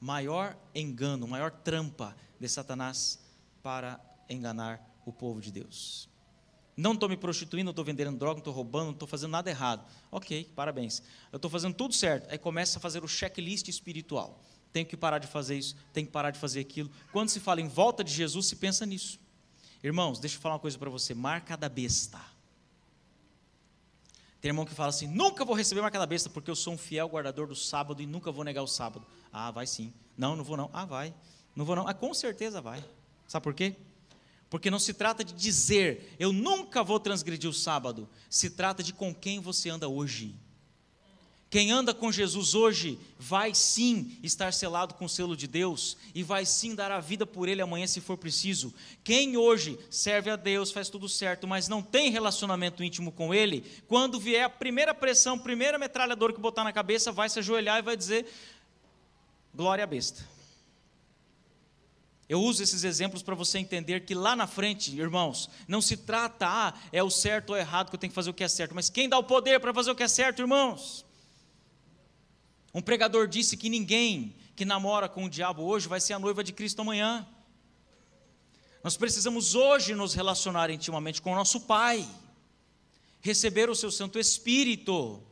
Maior engano, maior trampa de Satanás para enganar o povo de Deus. Não estou me prostituindo, não estou vendendo droga, não estou roubando, não estou fazendo nada errado. Ok, parabéns. Eu estou fazendo tudo certo. Aí começa a fazer o checklist espiritual. Tenho que parar de fazer isso, tenho que parar de fazer aquilo. Quando se fala em volta de Jesus, se pensa nisso. Irmãos, deixa eu falar uma coisa para você: marca da besta. Tem irmão que fala assim: nunca vou receber marca da besta, porque eu sou um fiel guardador do sábado e nunca vou negar o sábado. Ah, vai sim. Não, não vou não. Ah, vai. Não vou não. Ah, com certeza vai. Sabe por quê? Porque não se trata de dizer, eu nunca vou transgredir o sábado. Se trata de com quem você anda hoje. Quem anda com Jesus hoje vai sim estar selado com o selo de Deus e vai sim dar a vida por ele amanhã se for preciso. Quem hoje serve a Deus, faz tudo certo, mas não tem relacionamento íntimo com ele, quando vier a primeira pressão, primeira metralhadora que botar na cabeça, vai se ajoelhar e vai dizer: Glória à besta. Eu uso esses exemplos para você entender que lá na frente, irmãos, não se trata, ah, é o certo ou errado que eu tenho que fazer o que é certo, mas quem dá o poder para fazer o que é certo, irmãos? Um pregador disse que ninguém que namora com o diabo hoje vai ser a noiva de Cristo amanhã. Nós precisamos hoje nos relacionar intimamente com o nosso Pai, receber o seu Santo Espírito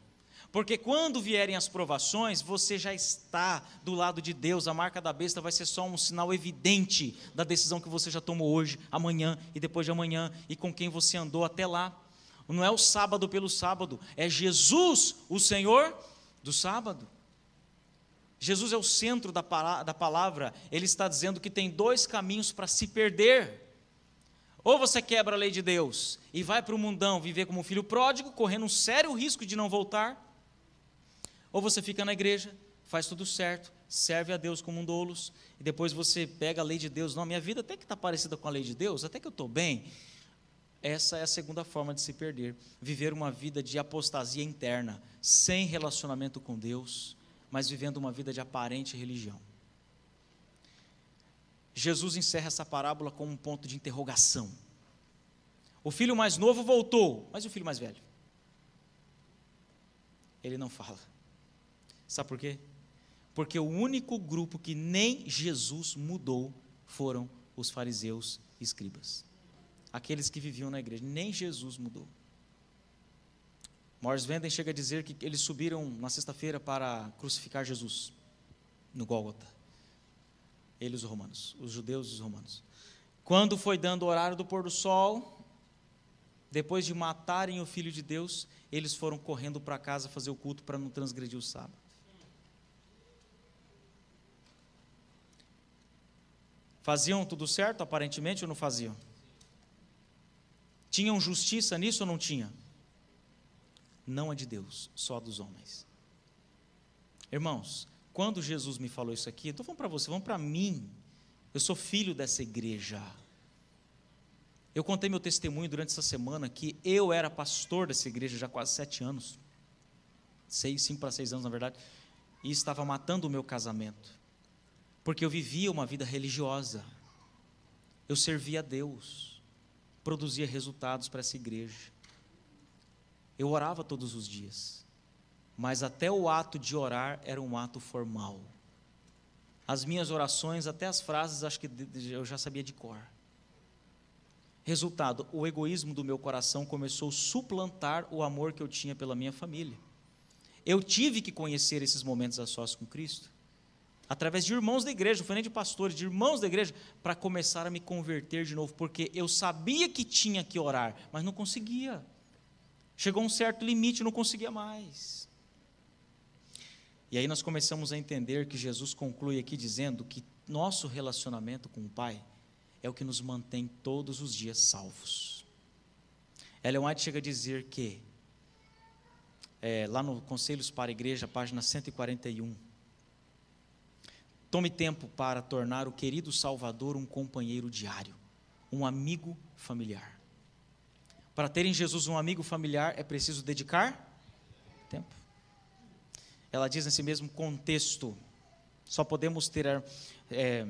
porque quando vierem as provações, você já está do lado de Deus. A marca da besta vai ser só um sinal evidente da decisão que você já tomou hoje, amanhã e depois de amanhã e com quem você andou até lá. Não é o sábado pelo sábado, é Jesus, o Senhor do sábado. Jesus é o centro da, da palavra, ele está dizendo que tem dois caminhos para se perder. Ou você quebra a lei de Deus e vai para o mundão viver como um filho pródigo, correndo um sério risco de não voltar, ou você fica na igreja, faz tudo certo, serve a Deus como um doulos, e depois você pega a lei de Deus. Não, minha vida até que está parecida com a lei de Deus, até que eu estou bem. Essa é a segunda forma de se perder. Viver uma vida de apostasia interna, sem relacionamento com Deus, mas vivendo uma vida de aparente religião. Jesus encerra essa parábola com um ponto de interrogação. O filho mais novo voltou, mas o filho mais velho? Ele não fala. Sabe por quê? Porque o único grupo que nem Jesus mudou foram os fariseus e escribas. Aqueles que viviam na igreja, nem Jesus mudou. Morris Venden chega a dizer que eles subiram na sexta-feira para crucificar Jesus no Gólgota. Eles os romanos, os judeus e os romanos. Quando foi dando o horário do pôr do sol, depois de matarem o filho de Deus, eles foram correndo para casa fazer o culto para não transgredir o sábado. Faziam tudo certo, aparentemente, ou não faziam? Tinham justiça nisso ou não tinha? Não a é de Deus, só a dos homens. Irmãos, quando Jesus me falou isso aqui, então vamos para você, vamos para mim. Eu sou filho dessa igreja. Eu contei meu testemunho durante essa semana que eu era pastor dessa igreja já há quase sete anos. Seis, cinco para seis anos, na verdade. E estava matando o meu casamento porque eu vivia uma vida religiosa, eu servia a Deus, produzia resultados para essa igreja, eu orava todos os dias, mas até o ato de orar era um ato formal. As minhas orações, até as frases, acho que eu já sabia de cor. Resultado, o egoísmo do meu coração começou a suplantar o amor que eu tinha pela minha família. Eu tive que conhecer esses momentos a sós com Cristo através de irmãos da igreja, não foi nem de pastores, de irmãos da igreja, para começar a me converter de novo, porque eu sabia que tinha que orar, mas não conseguia. Chegou um certo limite, não conseguia mais. E aí nós começamos a entender que Jesus conclui aqui dizendo que nosso relacionamento com o Pai é o que nos mantém todos os dias salvos. Ellen White chega a dizer que, é, lá no Conselhos para a Igreja, página 141, Tome tempo para tornar o querido Salvador um companheiro diário, um amigo familiar. Para ter em Jesus um amigo familiar é preciso dedicar tempo. Ela diz nesse mesmo contexto: só podemos ter é,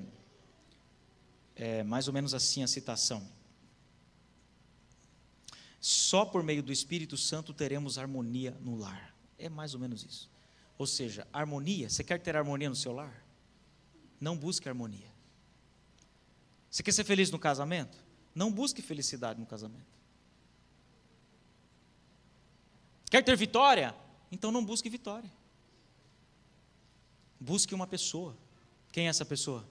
é, mais ou menos assim a citação. Só por meio do Espírito Santo teremos harmonia no lar. É mais ou menos isso. Ou seja, harmonia, você quer ter harmonia no seu lar? não busque harmonia. Você quer ser feliz no casamento? Não busque felicidade no casamento. Quer ter vitória? Então não busque vitória. Busque uma pessoa. Quem é essa pessoa?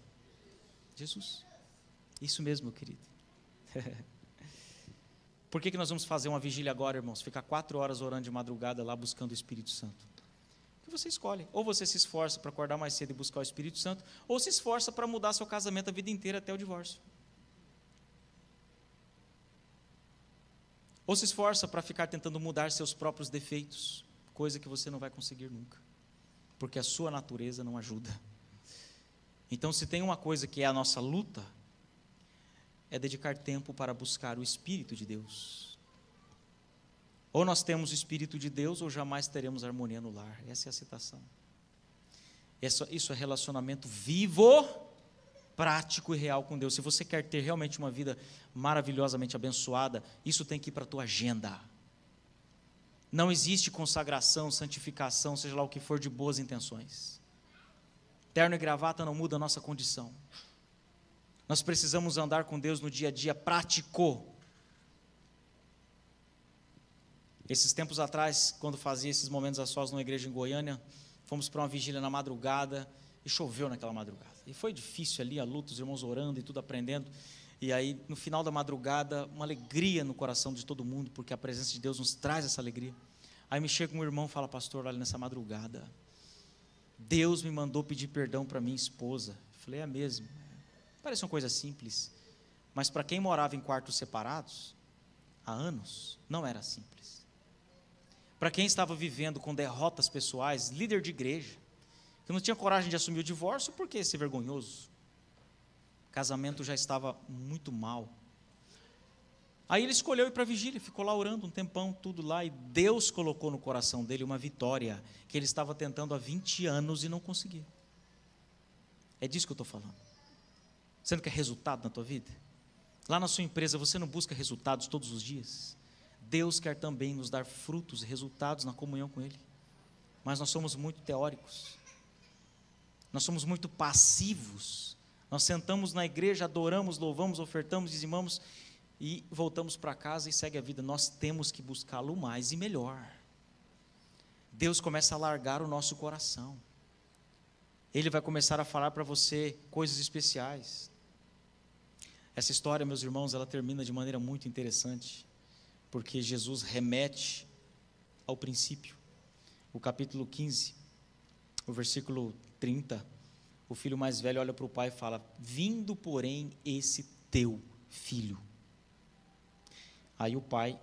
Jesus. Isso mesmo, meu querido. <laughs> Por que, que nós vamos fazer uma vigília agora, irmãos? Ficar quatro horas orando de madrugada lá buscando o Espírito Santo você escolhe. Ou você se esforça para acordar mais cedo e buscar o Espírito Santo, ou se esforça para mudar seu casamento a vida inteira até o divórcio. Ou se esforça para ficar tentando mudar seus próprios defeitos, coisa que você não vai conseguir nunca, porque a sua natureza não ajuda. Então, se tem uma coisa que é a nossa luta, é dedicar tempo para buscar o Espírito de Deus ou nós temos o Espírito de Deus, ou jamais teremos harmonia no lar. Essa é a citação. É isso é relacionamento vivo, prático e real com Deus. Se você quer ter realmente uma vida maravilhosamente abençoada, isso tem que ir para a tua agenda. Não existe consagração, santificação, seja lá o que for, de boas intenções. Terno e gravata não muda a nossa condição. Nós precisamos andar com Deus no dia a dia prático Esses tempos atrás, quando fazia esses momentos a sós numa igreja em Goiânia, fomos para uma vigília na madrugada e choveu naquela madrugada. E foi difícil ali a luta, os irmãos orando e tudo aprendendo. E aí, no final da madrugada, uma alegria no coração de todo mundo, porque a presença de Deus nos traz essa alegria. Aí me chega um irmão e fala, pastor, olha nessa madrugada, Deus me mandou pedir perdão para minha esposa. Eu falei, é mesmo. Parece uma coisa simples, mas para quem morava em quartos separados, há anos, não era simples. Para quem estava vivendo com derrotas pessoais, líder de igreja, que não tinha coragem de assumir o divórcio, por que ser vergonhoso? O casamento já estava muito mal. Aí ele escolheu ir para a vigília, ficou lá orando um tempão, tudo lá, e Deus colocou no coração dele uma vitória que ele estava tentando há 20 anos e não conseguia. É disso que eu estou falando. Você não quer resultado na tua vida? Lá na sua empresa você não busca resultados todos os dias? Deus quer também nos dar frutos e resultados na comunhão com Ele. Mas nós somos muito teóricos, nós somos muito passivos. Nós sentamos na igreja, adoramos, louvamos, ofertamos, dizimamos e voltamos para casa e segue a vida. Nós temos que buscá-lo mais e melhor. Deus começa a largar o nosso coração. Ele vai começar a falar para você coisas especiais. Essa história, meus irmãos, ela termina de maneira muito interessante porque Jesus remete ao princípio. O capítulo 15, o versículo 30, o filho mais velho olha para o pai e fala: Vindo, porém, esse teu filho. Aí o pai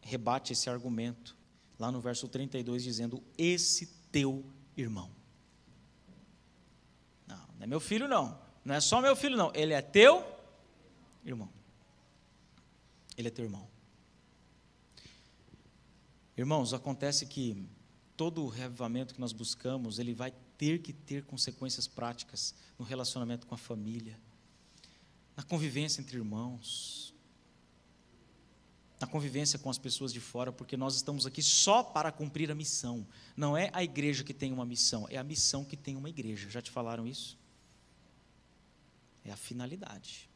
rebate esse argumento, lá no verso 32, dizendo: Esse teu irmão. Não, não é meu filho, não. Não é só meu filho, não. Ele é teu irmão. Ele é teu irmão. Irmãos, acontece que todo o reavivamento que nós buscamos, ele vai ter que ter consequências práticas no relacionamento com a família, na convivência entre irmãos, na convivência com as pessoas de fora, porque nós estamos aqui só para cumprir a missão. Não é a igreja que tem uma missão, é a missão que tem uma igreja. Já te falaram isso? É a finalidade.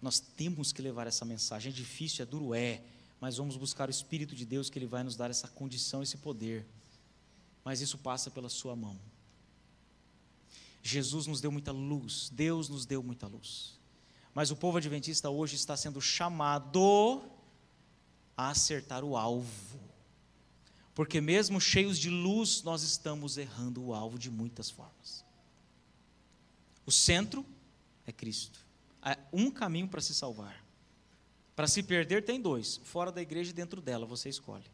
Nós temos que levar essa mensagem. É difícil, é duro, é mas vamos buscar o Espírito de Deus que Ele vai nos dar essa condição, esse poder. Mas isso passa pela Sua mão. Jesus nos deu muita luz, Deus nos deu muita luz. Mas o povo adventista hoje está sendo chamado a acertar o alvo. Porque mesmo cheios de luz, nós estamos errando o alvo de muitas formas. O centro é Cristo. é um caminho para se salvar. Para se perder, tem dois: fora da igreja e dentro dela, você escolhe.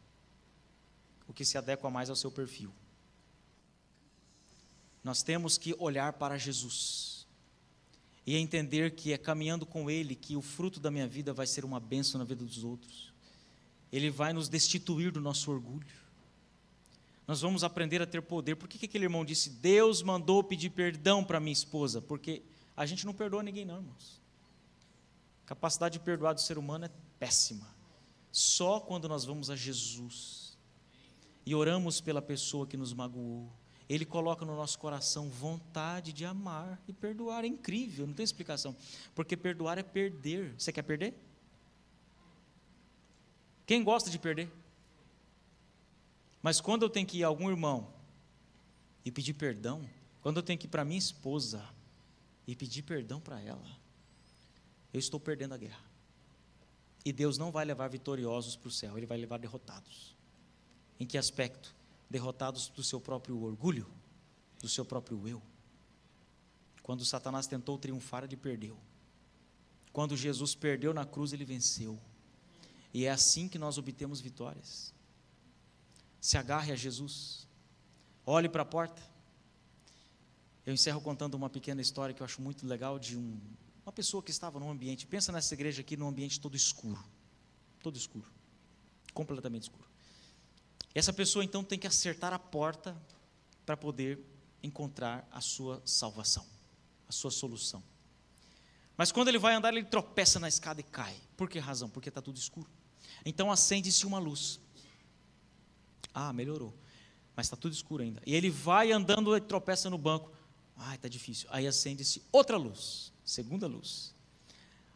O que se adequa mais ao seu perfil. Nós temos que olhar para Jesus e entender que é caminhando com Ele que o fruto da minha vida vai ser uma bênção na vida dos outros. Ele vai nos destituir do nosso orgulho. Nós vamos aprender a ter poder. Por que, que aquele irmão disse: Deus mandou pedir perdão para minha esposa? Porque a gente não perdoa ninguém, não, irmãos capacidade de perdoar do ser humano é péssima. Só quando nós vamos a Jesus e oramos pela pessoa que nos magoou, ele coloca no nosso coração vontade de amar e perdoar. É incrível, não tem explicação. Porque perdoar é perder. Você quer perder? Quem gosta de perder? Mas quando eu tenho que ir a algum irmão e pedir perdão, quando eu tenho que ir para minha esposa e pedir perdão para ela, eu estou perdendo a guerra. E Deus não vai levar vitoriosos para o céu, Ele vai levar derrotados. Em que aspecto? Derrotados do seu próprio orgulho, do seu próprio eu. Quando Satanás tentou triunfar, ele perdeu. Quando Jesus perdeu na cruz, ele venceu. E é assim que nós obtemos vitórias. Se agarre a Jesus. Olhe para a porta. Eu encerro contando uma pequena história que eu acho muito legal de um uma pessoa que estava num ambiente, pensa nessa igreja aqui num ambiente todo escuro, todo escuro, completamente escuro. Essa pessoa então tem que acertar a porta para poder encontrar a sua salvação, a sua solução. Mas quando ele vai andar, ele tropeça na escada e cai. Por que razão? Porque está tudo escuro. Então acende-se uma luz. Ah, melhorou. Mas está tudo escuro ainda. E ele vai andando e tropeça no banco. Ah, está difícil. Aí acende-se outra luz. Segunda luz.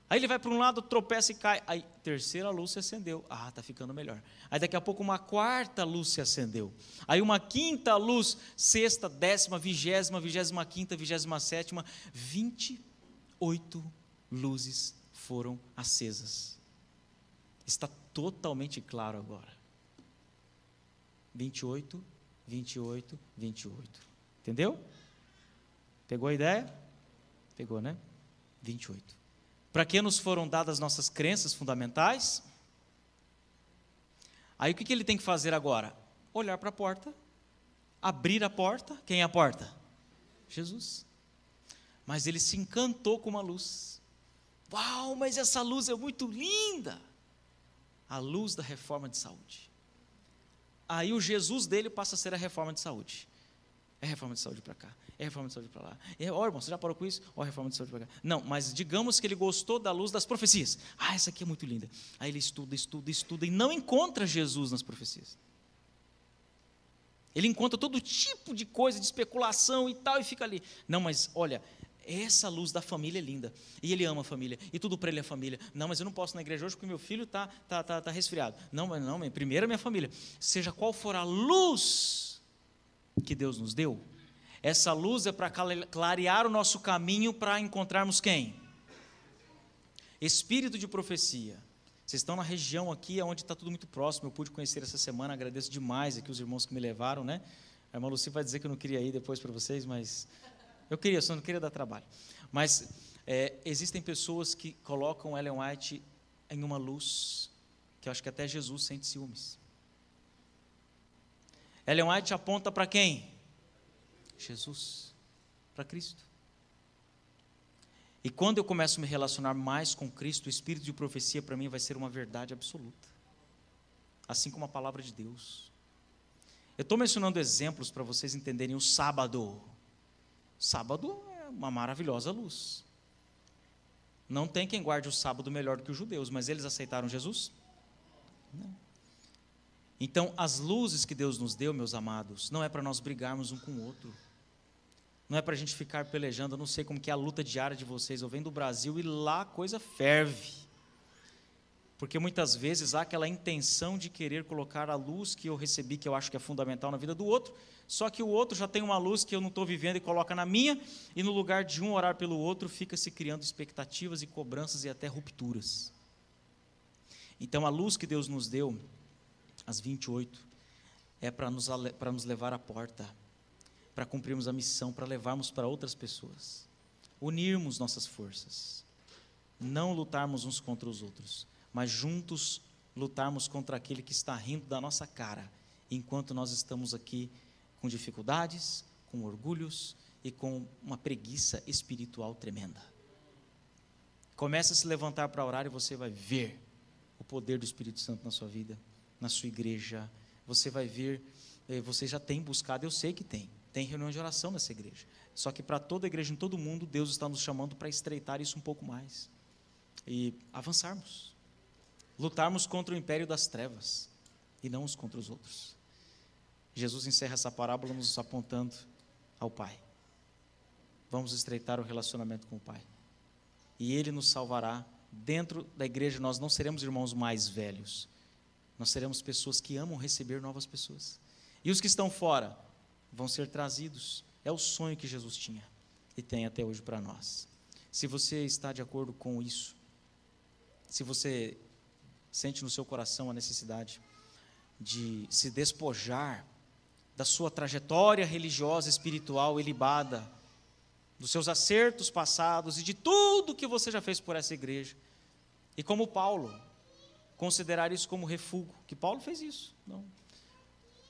Aí ele vai para um lado, tropeça e cai. Aí, terceira luz se acendeu. Ah, está ficando melhor. Aí daqui a pouco uma quarta luz se acendeu. Aí uma quinta luz, sexta, décima, vigésima, vigésima quinta, vigésima sétima, vinte oito luzes foram acesas. Está totalmente claro agora. 28, 28, 28. Entendeu? Pegou a ideia? Pegou, né? 28. Para que nos foram dadas nossas crenças fundamentais? Aí o que, que ele tem que fazer agora? Olhar para a porta, abrir a porta. Quem é a porta? Jesus. Mas ele se encantou com uma luz. Uau, mas essa luz é muito linda! A luz da reforma de saúde. Aí o Jesus dele passa a ser a reforma de saúde é reforma de saúde para cá, é reforma de saúde para lá. É, ó, irmão, você já parou com isso? Ó, reforma de saúde para cá. Não, mas digamos que ele gostou da luz das profecias. Ah, essa aqui é muito linda. Aí ele estuda, estuda, estuda e não encontra Jesus nas profecias. Ele encontra todo tipo de coisa, de especulação e tal, e fica ali. Não, mas olha, essa luz da família é linda. E ele ama a família. E tudo para ele é família. Não, mas eu não posso ir na igreja hoje porque meu filho está tá, tá, tá resfriado. Não, mas não, primeiro é minha família. Seja qual for a luz que Deus nos deu. Essa luz é para clarear o nosso caminho para encontrarmos quem? Espírito de profecia. Vocês estão na região aqui é onde está tudo muito próximo. Eu pude conhecer essa semana, agradeço demais aqui os irmãos que me levaram, né? A irmã Luci vai dizer que eu não queria ir depois para vocês, mas eu queria, só não queria dar trabalho. Mas é, existem pessoas que colocam Ellen White em uma luz que eu acho que até Jesus sente ciúmes. Ellen White aponta para quem? Jesus, para Cristo. E quando eu começo a me relacionar mais com Cristo, o espírito de profecia para mim vai ser uma verdade absoluta, assim como a palavra de Deus. Eu estou mencionando exemplos para vocês entenderem o sábado. Sábado é uma maravilhosa luz. Não tem quem guarde o sábado melhor do que os judeus, mas eles aceitaram Jesus? Não. Então, as luzes que Deus nos deu, meus amados, não é para nós brigarmos um com o outro. Não é para a gente ficar pelejando. Eu não sei como que é a luta diária de vocês. Eu venho do Brasil e lá a coisa ferve. Porque muitas vezes há aquela intenção de querer colocar a luz que eu recebi, que eu acho que é fundamental na vida do outro, só que o outro já tem uma luz que eu não estou vivendo e coloca na minha, e no lugar de um orar pelo outro, fica se criando expectativas e cobranças e até rupturas. Então a luz que Deus nos deu às 28, é para nos, nos levar à porta, para cumprirmos a missão, para levarmos para outras pessoas, unirmos nossas forças, não lutarmos uns contra os outros, mas juntos lutarmos contra aquele que está rindo da nossa cara, enquanto nós estamos aqui com dificuldades, com orgulhos e com uma preguiça espiritual tremenda. Comece a se levantar para orar e você vai ver o poder do Espírito Santo na sua vida na sua igreja. Você vai vir, eh, você já tem buscado, eu sei que tem. Tem reunião de oração nessa igreja. Só que para toda a igreja, em todo mundo, Deus está nos chamando para estreitar isso um pouco mais. E avançarmos. Lutarmos contra o império das trevas e não uns contra os outros. Jesus encerra essa parábola nos apontando ao Pai. Vamos estreitar o relacionamento com o Pai. E Ele nos salvará. Dentro da igreja, nós não seremos irmãos mais velhos, nós seremos pessoas que amam receber novas pessoas. E os que estão fora vão ser trazidos. É o sonho que Jesus tinha e tem até hoje para nós. Se você está de acordo com isso, se você sente no seu coração a necessidade de se despojar da sua trajetória religiosa, espiritual, libada, dos seus acertos passados e de tudo que você já fez por essa igreja. E como Paulo, considerar isso como refúgio, que Paulo fez isso. Não.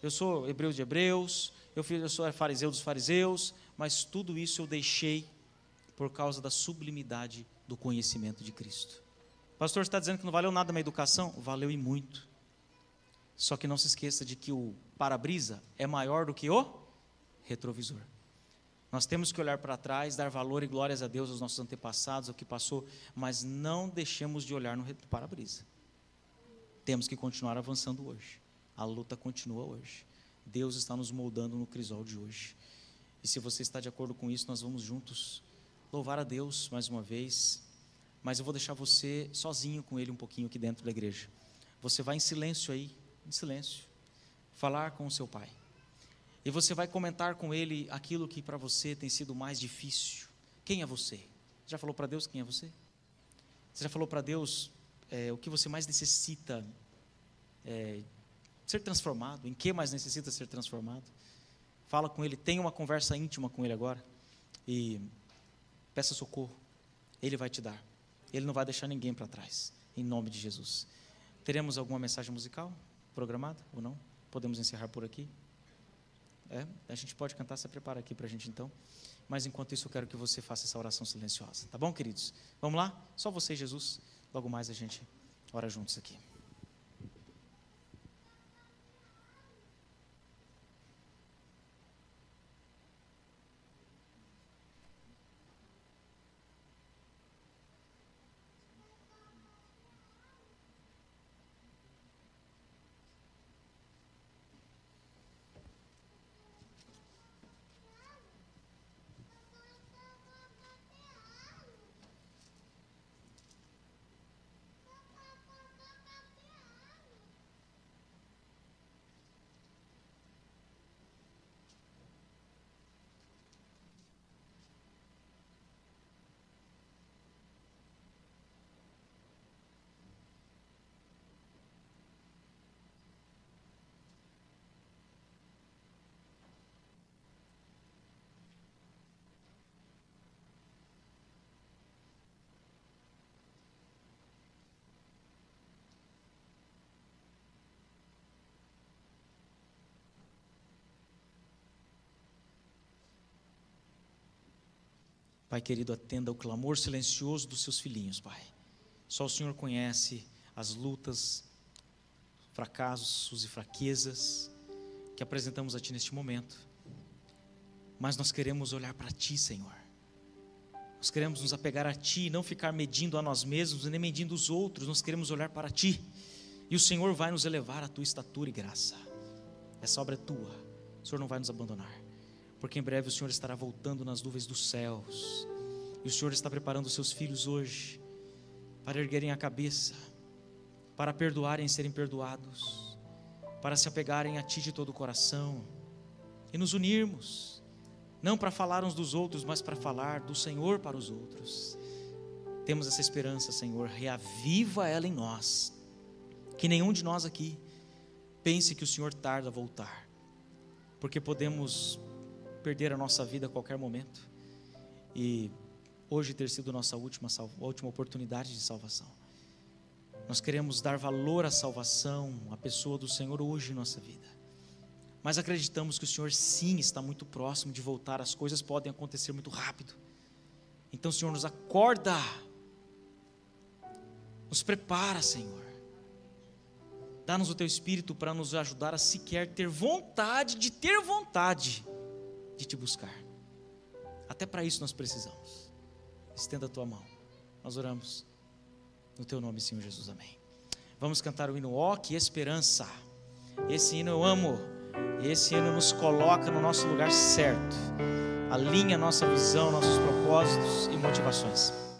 Eu sou hebreu de hebreus, eu, sou fariseu dos fariseus, mas tudo isso eu deixei por causa da sublimidade do conhecimento de Cristo. O pastor está dizendo que não valeu nada minha educação? Valeu e muito. Só que não se esqueça de que o para-brisa é maior do que o retrovisor. Nós temos que olhar para trás, dar valor e glórias a Deus aos nossos antepassados, ao que passou, mas não deixemos de olhar no para-brisa temos que continuar avançando hoje. A luta continua hoje. Deus está nos moldando no crisol de hoje. E se você está de acordo com isso, nós vamos juntos louvar a Deus mais uma vez. Mas eu vou deixar você sozinho com Ele um pouquinho aqui dentro da igreja. Você vai em silêncio aí, em silêncio, falar com o seu Pai. E você vai comentar com Ele aquilo que para você tem sido mais difícil. Quem é você? Já falou para Deus quem é você? Você já falou para Deus é, o que você mais necessita é, ser transformado, em que mais necessita ser transformado. Fala com ele, tenha uma conversa íntima com ele agora e peça socorro. Ele vai te dar. Ele não vai deixar ninguém para trás. Em nome de Jesus. Teremos alguma mensagem musical programada ou não? Podemos encerrar por aqui? É, a gente pode cantar, se prepara aqui para a gente então. Mas enquanto isso, eu quero que você faça essa oração silenciosa, tá bom, queridos? Vamos lá? Só você, Jesus. Logo mais a gente ora juntos aqui. Pai querido, atenda o clamor silencioso dos seus filhinhos, Pai. Só o Senhor conhece as lutas, fracassos e fraquezas que apresentamos a Ti neste momento. Mas nós queremos olhar para Ti, Senhor. Nós queremos nos apegar a Ti, não ficar medindo a nós mesmos nem medindo os outros. Nós queremos olhar para Ti. E o Senhor vai nos elevar à Tua estatura e graça. Essa obra é Tua. O Senhor não vai nos abandonar porque em breve o Senhor estará voltando nas nuvens dos céus. E o Senhor está preparando os seus filhos hoje para erguerem a cabeça, para perdoarem e serem perdoados, para se apegarem a Ti de todo o coração e nos unirmos, não para falar uns dos outros, mas para falar do Senhor para os outros. Temos essa esperança, Senhor, reaviva ela em nós, que nenhum de nós aqui pense que o Senhor tarda a voltar, porque podemos perder a nossa vida a qualquer momento. E hoje ter sido nossa última, última oportunidade de salvação. Nós queremos dar valor à salvação, à pessoa do Senhor hoje em nossa vida. Mas acreditamos que o Senhor sim está muito próximo de voltar, as coisas podem acontecer muito rápido. Então, Senhor, nos acorda, nos prepara, Senhor. Dá-nos o teu espírito para nos ajudar a sequer ter vontade de ter vontade de te buscar. Até para isso nós precisamos. Estenda a tua mão. Nós oramos no teu nome, Senhor Jesus. Amém. Vamos cantar o hino Ó, oh, que esperança. Esse hino eu amo. Esse hino nos coloca no nosso lugar certo. Alinha nossa visão, nossos propósitos e motivações.